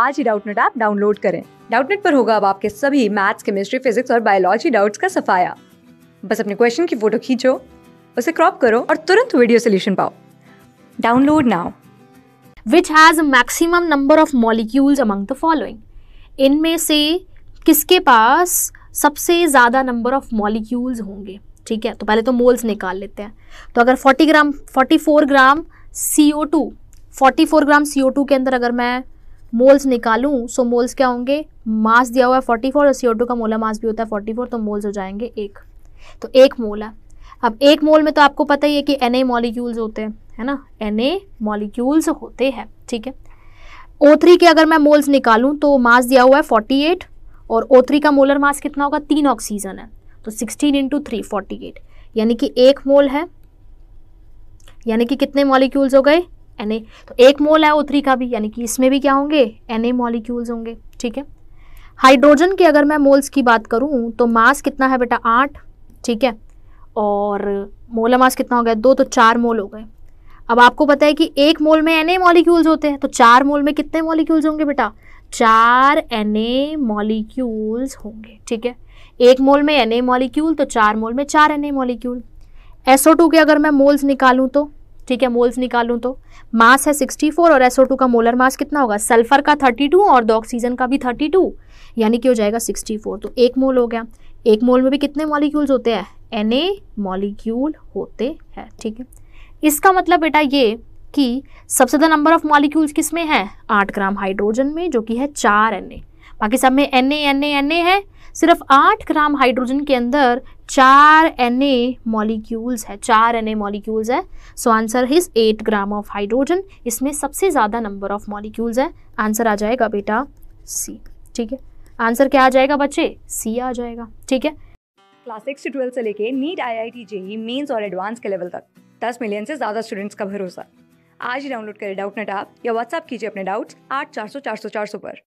आज ही Doubtnut app download करें डाउटनेट पर होगा अब आपके सभी मैथ्स केमिस्ट्री फिजिक्स और बायोलॉजी डाउट्स का सफाया बस अपने क्वेश्चन की फोटो खींचो उसे क्रॉप करो और तुरंत वीडियो सोल्यूशन पाओ download now which has maximum number of molecules among the following इनमें से किसके पास सबसे ज़्यादा नंबर ऑफ मॉलिक्यूल्स होंगे ठीक है तो पहले तो मोल्स निकाल लेते हैं तो अगर 40 ग्राम 44 ग्राम CO2 44 ग्राम CO2 के अंदर अगर मैं मोल्स निकालूं सो मोल्स क्या होंगे मास दिया हुआ है फोर्टी फोर और सी का मोला मास भी होता है फोर्टी फोर तो मोल्स हो जाएंगे एक तो एक मोल है अब एक मोल में तो आपको पता ही है कि एन ए मॉलिक्यूल्स होते हैं है ना एन ए मॉलिक्यूल्स होते हैं ठीक है ओ थ्री के अगर मैं मोल्स निकालूं तो मास दिया हुआ है फोर्टी एट और ओ थ्री का मोलर मास कितना होगा तीन ऑक्सीजन है तो sixteen into three forty eight यानी कि एक मोल है यानी कि कितने मॉलिक्यूल्स हो गए एन ए तो एक मोल है ओ का भी यानी कि इसमें भी क्या होंगे एन ए मॉलिक्यूल्स होंगे ठीक है हाइड्रोजन की अगर मैं मोल्स की बात करूँ तो मास कितना है बेटा आठ ठीक है और मोल मास कितना हो गया दो तो चार मोल हो गए अब आपको पता है कि एक मोल में एन ए मॉलिक्यूल्स होते हैं तो चार मोल में कितने मॉलिक्यूल्स होंगे बेटा चार एन ए मॉलिक्यूल्स होंगे ठीक है एक मोल में एन ए मॉलिक्यूल तो चार मोल में चार N A molecule SO two के अगर मैं मोल्स निकालूँ तो ठीक है मोल्स निकालूं तो मास है 64 और SO2 का मोलर मास कितना होगा सल्फर का 32 और दो ऑक्सीजन का भी 32 यानी कि हो जाएगा 64 तो एक मोल हो गया एक मोल में भी कितने मॉलिक्यूल्स होते हैं एन मॉलिक्यूल होते हैं ठीक है इसका मतलब बेटा ये कि सबसे ज़्यादा नंबर ऑफ मॉलिक्यूल्स किस में है आठ ग्राम हाइड्रोजन में जो कि है चार एन बाकी सब में एन एन एन है सिर्फ आठ ग्राम हाइड्रोजन के अंदर चार एन ए मॉलिक्यूल्स है चार एन ए मॉलिक्यूल्स है so answer is eight gram of hydrogen इसमें सबसे ज़्यादा नंबर ऑफ मॉलिक्यूल्स है आंसर आ जाएगा बेटा सी ठीक है आंसर क्या आ जाएगा बच्चे सी आ जाएगा ठीक है क्लास सिक्स से ट्वेल्थ से लेके NEET I I T JEE mains और एडवांस के लेवल तक दस मिलियन से ज़्यादा स्टूडेंट्स का भरोसा आज ही डाउनलोड करें डाउट नेट आप या व्हाट्सअप कीजिए अपने डाउट्स आठ चार सौ चार सौ चार सौ पर